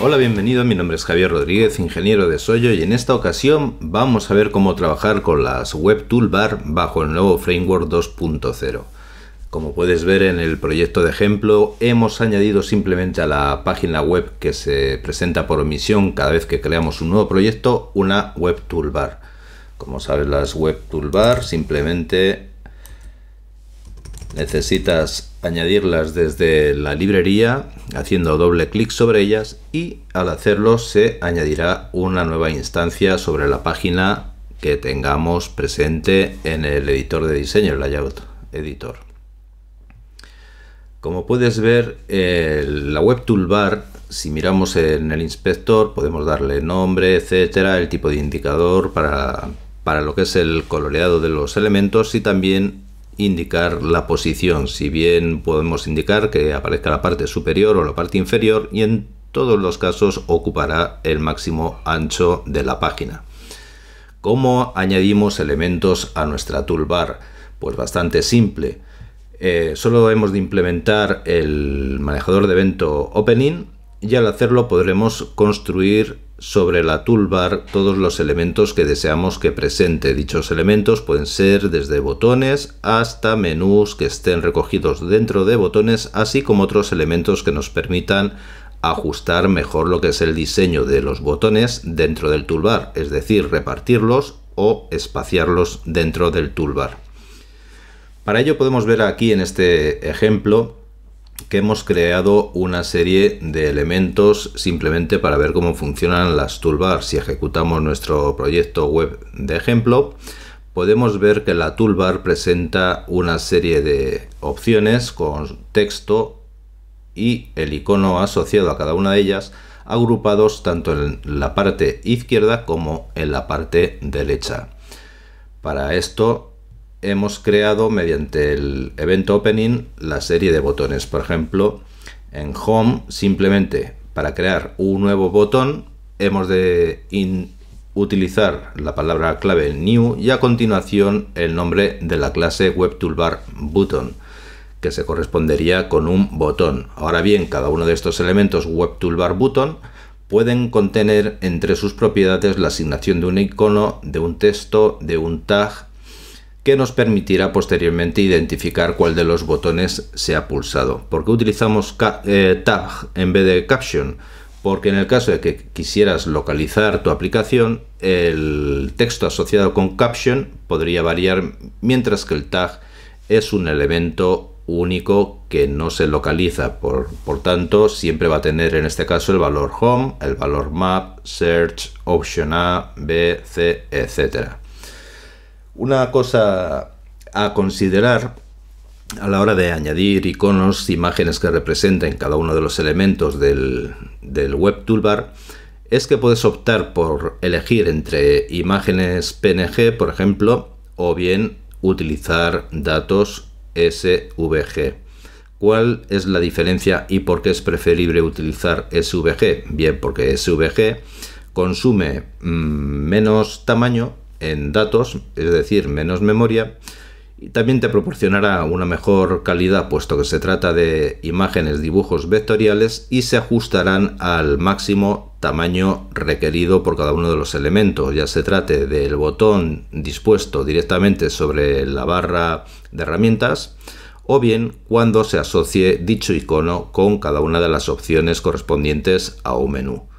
Hola, bienvenido. Mi nombre es Javier Rodríguez, ingeniero de Soyo, y en esta ocasión vamos a ver cómo trabajar con las Web Toolbar bajo el nuevo Framework 2.0. Como puedes ver en el proyecto de ejemplo, hemos añadido simplemente a la página web que se presenta por omisión cada vez que creamos un nuevo proyecto una Web Toolbar. Como sabes, las web toolbar simplemente necesitas añadirlas desde la librería haciendo doble clic sobre ellas y al hacerlo se añadirá una nueva instancia sobre la página que tengamos presente en el editor de diseño, el layout editor. Como puedes ver, la web toolbar, si miramos en el inspector, podemos darle nombre, etcétera, el tipo de indicador para para lo que es el coloreado de los elementos y también indicar la posición, si bien podemos indicar que aparezca la parte superior o la parte inferior y en todos los casos ocupará el máximo ancho de la página. ¿Cómo añadimos elementos a nuestra toolbar? Pues bastante simple. Eh, solo hemos de implementar el manejador de evento opening y al hacerlo podremos construir sobre la toolbar todos los elementos que deseamos que presente. Dichos elementos pueden ser desde botones hasta menús que estén recogidos dentro de botones, así como otros elementos que nos permitan ajustar mejor lo que es el diseño de los botones dentro del toolbar, es decir, repartirlos o espaciarlos dentro del toolbar. Para ello podemos ver aquí en este ejemplo que hemos creado una serie de elementos simplemente para ver cómo funcionan las toolbars. Si ejecutamos nuestro proyecto web de ejemplo, podemos ver que la toolbar presenta una serie de opciones con texto y el icono asociado a cada una de ellas agrupados tanto en la parte izquierda como en la parte derecha. Para esto hemos creado mediante el evento opening la serie de botones. Por ejemplo, en Home, simplemente para crear un nuevo botón, hemos de utilizar la palabra clave new y a continuación el nombre de la clase WebToolBarButton, button que se correspondería con un botón. Ahora bien, cada uno de estos elementos WebToolBarButton pueden contener entre sus propiedades la asignación de un icono, de un texto, de un tag, que nos permitirá posteriormente identificar cuál de los botones se ha pulsado. ¿Por qué utilizamos eh, TAG en vez de Caption? Porque en el caso de que quisieras localizar tu aplicación, el texto asociado con Caption podría variar, mientras que el tag es un elemento único que no se localiza. Por, por tanto, siempre va a tener en este caso el valor Home, el valor Map, Search, Option A, B, C, etcétera. Una cosa a considerar a la hora de añadir iconos, imágenes que representen cada uno de los elementos del, del web toolbar, es que puedes optar por elegir entre imágenes PNG, por ejemplo, o bien utilizar datos SVG. ¿Cuál es la diferencia y por qué es preferible utilizar SVG? Bien, porque SVG consume mm, menos tamaño en datos, es decir, menos memoria, y también te proporcionará una mejor calidad puesto que se trata de imágenes, dibujos vectoriales y se ajustarán al máximo tamaño requerido por cada uno de los elementos, ya se trate del botón dispuesto directamente sobre la barra de herramientas o bien cuando se asocie dicho icono con cada una de las opciones correspondientes a un menú.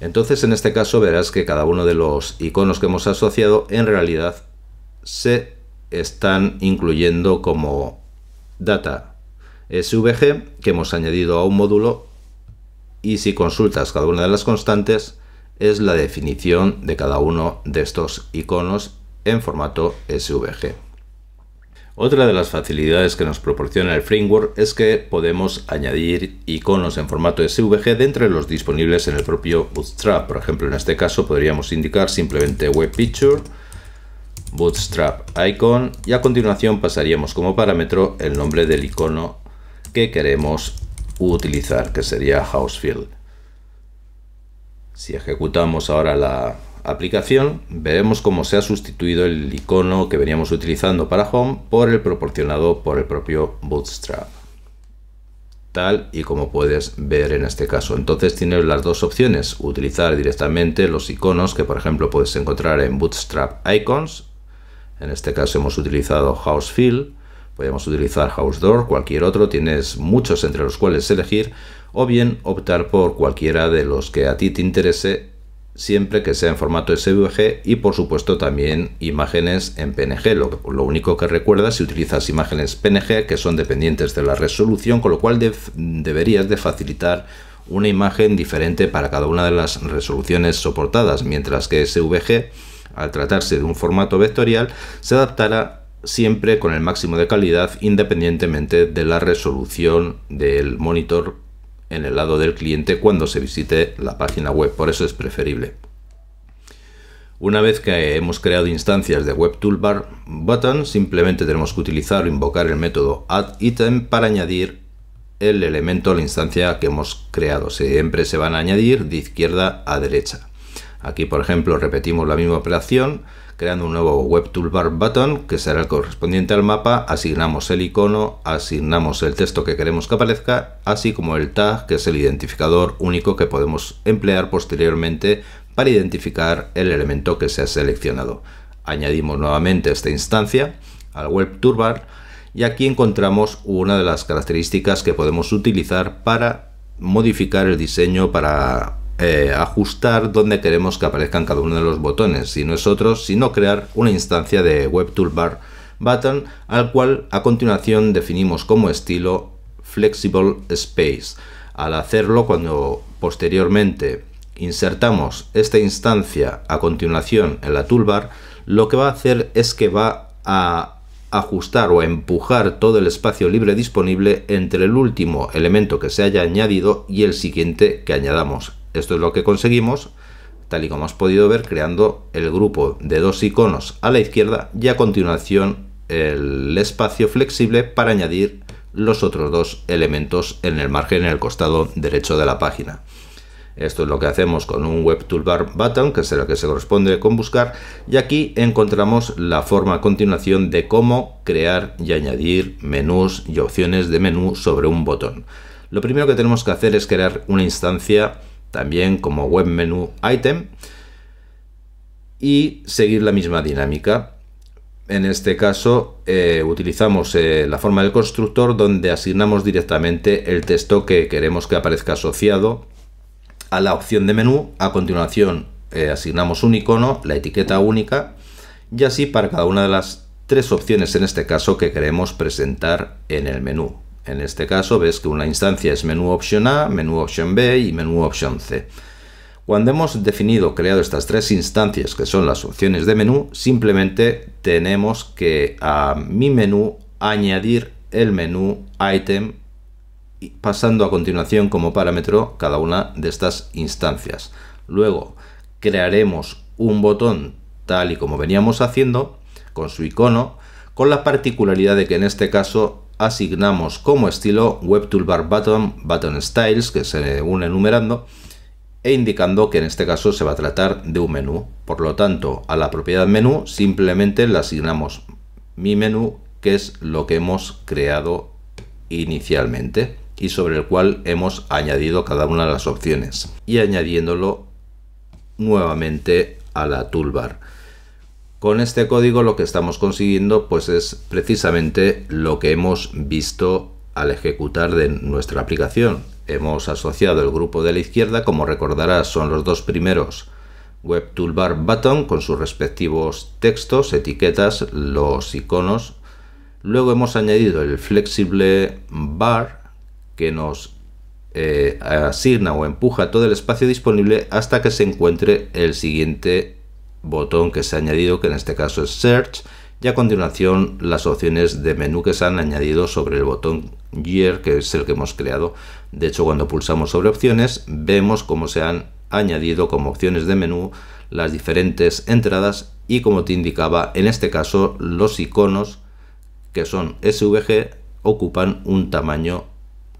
Entonces en este caso verás que cada uno de los iconos que hemos asociado en realidad se están incluyendo como data SVG que hemos añadido a un módulo y si consultas cada una de las constantes es la definición de cada uno de estos iconos en formato SVG. Otra de las facilidades que nos proporciona el framework es que podemos añadir iconos en formato SVG de entre los disponibles en el propio Bootstrap. Por ejemplo, en este caso podríamos indicar simplemente Web Picture, Bootstrap Icon y a continuación pasaríamos como parámetro el nombre del icono que queremos utilizar, que sería Housefield. Si ejecutamos ahora la aplicación veremos cómo se ha sustituido el icono que veníamos utilizando para Home por el proporcionado por el propio Bootstrap tal y como puedes ver en este caso. Entonces tienes las dos opciones, utilizar directamente los iconos que por ejemplo puedes encontrar en Bootstrap Icons, en este caso hemos utilizado House Fill, podemos utilizar House Door, cualquier otro, tienes muchos entre los cuales elegir, o bien optar por cualquiera de los que a ti te interese siempre que sea en formato SVG y por supuesto también imágenes en PNG. Lo, único que recuerda si utilizas imágenes PNG que son dependientes de la resolución, con lo cual deberías de facilitar una imagen diferente para cada una de las resoluciones soportadas, mientras que SVG, al tratarse de un formato vectorial, se adaptará siempre con el máximo de calidad independientemente de la resolución del monitor en el lado del cliente cuando se visite la página web, por eso es preferible. Una vez que hemos creado instancias de Web Toolbar Button, simplemente tenemos que utilizar o invocar el método add para añadir el elemento a la instancia que hemos creado. Siempre se van a añadir de izquierda a derecha. Aquí, por ejemplo, repetimos la misma operación creando un nuevo Web Toolbar Button que será el correspondiente al mapa, asignamos el icono, asignamos el texto que queremos que aparezca, así como el tag que es el identificador único que podemos emplear posteriormente para identificar el elemento que se ha seleccionado. Añadimos nuevamente esta instancia al Web Toolbar y aquí encontramos una de las características que podemos utilizar para modificar el diseño para eh, ajustar dónde queremos que aparezcan cada uno de los botones y nosotros es otro sino crear una instancia de Web Toolbar Button al cual a continuación definimos como estilo Flexible Space. Al hacerlo, cuando posteriormente insertamos esta instancia a continuación en la toolbar, lo que va a hacer es que va a ajustar o a empujar todo el espacio libre disponible entre el último elemento que se haya añadido y el siguiente que añadamos. Esto es lo que conseguimos, tal y como has podido ver, creando el grupo de dos iconos a la izquierda y a continuación el espacio flexible para añadir los otros dos elementos en el margen en el costado derecho de la página. Esto es lo que hacemos con un Web Toolbar Button, que es el que se corresponde con buscar, y aquí encontramos la forma a continuación de cómo crear y añadir menús y opciones de menú sobre un botón. Lo primero que tenemos que hacer es crear una instancia también como web menu item y seguir la misma dinámica. En este caso eh, utilizamos eh, la forma del constructor donde asignamos directamente el texto que queremos que aparezca asociado a la opción de menú. A continuación eh, asignamos un icono, la etiqueta única y así para cada una de las tres opciones en este caso que queremos presentar en el menú. En este caso ves que una instancia es menú Opción A, menú Opción B y menú Opción C. Cuando hemos definido, creado estas tres instancias que son las opciones de menú, simplemente tenemos que a mi menú añadir el menú item pasando a continuación como parámetro cada una de estas instancias. Luego crearemos un botón tal y como veníamos haciendo con su icono, con la particularidad de que en este caso asignamos como estilo Web Toolbar Button, Button Styles, que se une enumerando e indicando que en este caso se va a tratar de un menú. Por lo tanto, a la propiedad menú simplemente le asignamos mi menú, que es lo que hemos creado inicialmente y sobre el cual hemos añadido cada una de las opciones y añadiéndolo nuevamente a la toolbar. Con este código lo que estamos consiguiendo pues es precisamente lo que hemos visto al ejecutar de nuestra aplicación. Hemos asociado el grupo de la izquierda, como recordarás son los dos primeros Web Toolbar Button con sus respectivos textos, etiquetas, los iconos. Luego hemos añadido el flexible bar que nos eh, asigna o empuja todo el espacio disponible hasta que se encuentre el siguiente botón que se ha añadido, que en este caso es Search, y a continuación las opciones de menú que se han añadido sobre el botón gear que es el que hemos creado. De hecho, cuando pulsamos sobre opciones, vemos cómo se han añadido como opciones de menú las diferentes entradas y como te indicaba, en este caso los iconos que son SVG ocupan un tamaño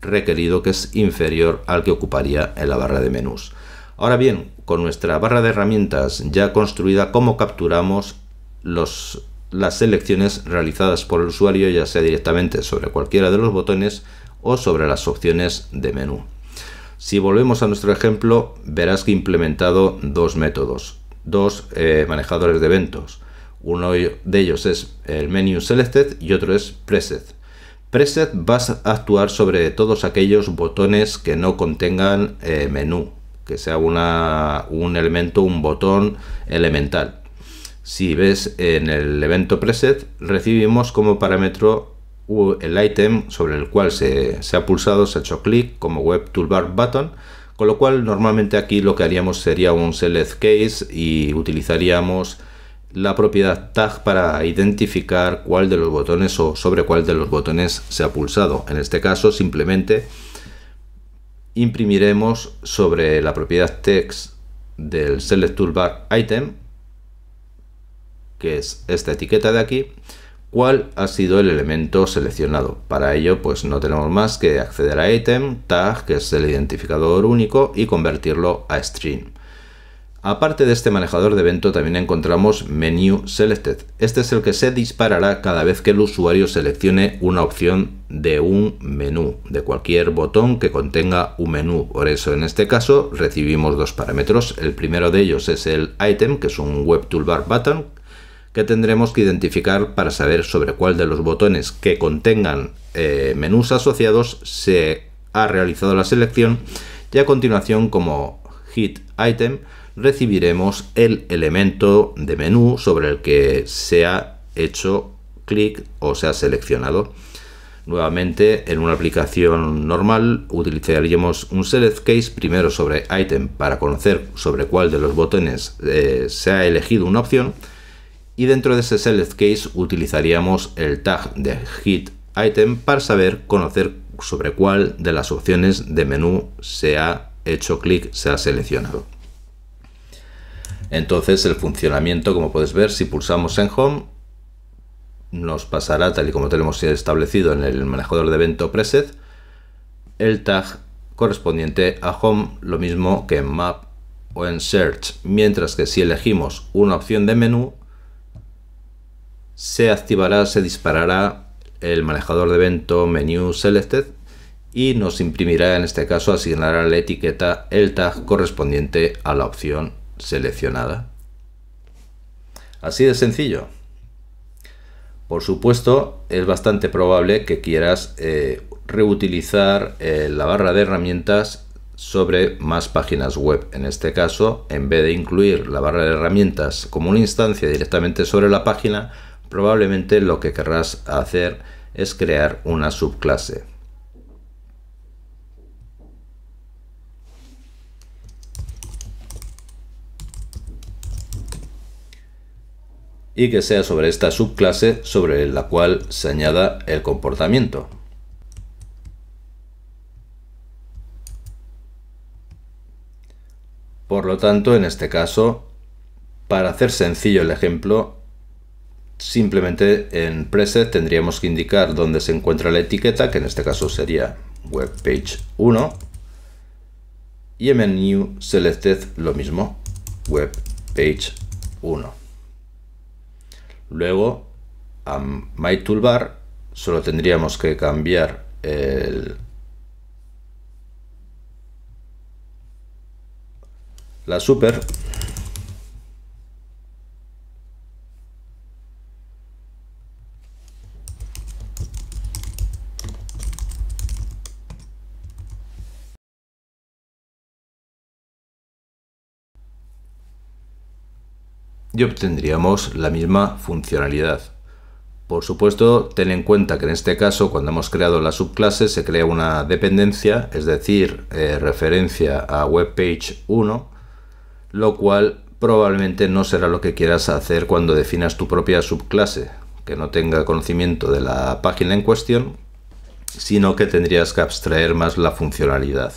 requerido que es inferior al que ocuparía en la barra de menús. Ahora bien, con nuestra barra de herramientas ya construida cómo capturamos las selecciones realizadas por el usuario, ya sea directamente sobre cualquiera de los botones o sobre las opciones de menú. Si volvemos a nuestro ejemplo, verás que he implementado dos métodos, dos eh, manejadores de eventos. Uno de ellos es el menu selected y otro es preset. Preset va a actuar sobre todos aquellos botones que no contengan eh, menú que sea una, un elemento, un botón elemental. Si ves en el evento preset, recibimos como parámetro el item sobre el cual se, se ha pulsado, se ha hecho clic como web toolbar button, con lo cual normalmente aquí lo que haríamos sería un select case y utilizaríamos la propiedad tag para identificar cuál de los botones o sobre cuál de los botones se ha pulsado. En este caso simplemente imprimiremos sobre la propiedad text del select toolbar item que es esta etiqueta de aquí cuál ha sido el elemento seleccionado para ello pues no tenemos más que acceder a item tag que es el identificador único y convertirlo a string Aparte de este manejador de evento también encontramos Menu Selected. Este es el que se disparará cada vez que el usuario seleccione una opción de un menú, de cualquier botón que contenga un menú. Por eso en este caso recibimos dos parámetros. El primero de ellos es el item, que es un web toolbar button, que tendremos que identificar para saber sobre cuál de los botones que contengan eh, menús asociados se ha realizado la selección. Y a continuación como hit item recibiremos el elemento de menú sobre el que se ha hecho clic o se ha seleccionado. Nuevamente, en una aplicación normal utilizaríamos un select case primero sobre item para conocer sobre cuál de los botones eh, se ha elegido una opción y dentro de ese select case utilizaríamos el tag de hit item para saber conocer sobre cuál de las opciones de menú se ha hecho clic, se ha seleccionado. Entonces el funcionamiento, como puedes ver, si pulsamos en Home, nos pasará, tal y como tenemos establecido en el manejador de evento preset, el tag correspondiente a Home, lo mismo que en Map o en Search, mientras que si elegimos una opción de menú, se activará, se disparará el manejador de evento Menu selected y nos imprimirá en este caso asignará la etiqueta el tag correspondiente a la opción seleccionada. Así de sencillo. Por supuesto, es bastante probable que quieras eh, reutilizar eh, la barra de herramientas sobre más páginas web. En este caso, en vez de incluir la barra de herramientas como una instancia directamente sobre la página, probablemente lo que querrás hacer es crear una subclase. y que sea sobre esta subclase sobre la cual se añada el comportamiento. Por lo tanto, en este caso, para hacer sencillo el ejemplo, simplemente en preset tendríamos que indicar dónde se encuentra la etiqueta, que en este caso sería webpage 1, y en menu selected lo mismo, webpage 1. Luego a My Toolbar solo tendríamos que cambiar el, la super obtendríamos la misma funcionalidad. Por supuesto, ten en cuenta que en este caso, cuando hemos creado la subclase, se crea una dependencia, es decir, eh, referencia a webpage 1, lo cual probablemente no será lo que quieras hacer cuando definas tu propia subclase, que no tenga conocimiento de la página en cuestión, sino que tendrías que abstraer más la funcionalidad.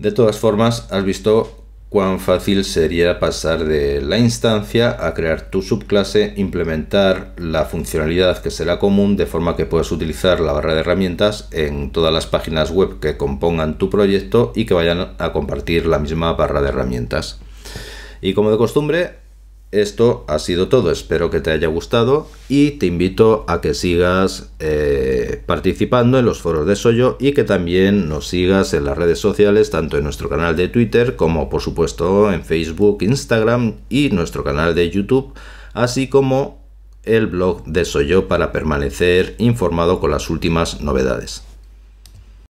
De todas formas, has visto cuán fácil sería pasar de la instancia a crear tu subclase, implementar la funcionalidad que será común de forma que puedas utilizar la barra de herramientas en todas las páginas web que compongan tu proyecto y que vayan a compartir la misma barra de herramientas. Y como de costumbre, esto ha sido todo, espero que te haya gustado y te invito a que sigas eh, participando en los foros de Soyo y que también nos sigas en las redes sociales, tanto en nuestro canal de Twitter como por supuesto en Facebook, Instagram y nuestro canal de YouTube, así como el blog de Soyo para permanecer informado con las últimas novedades.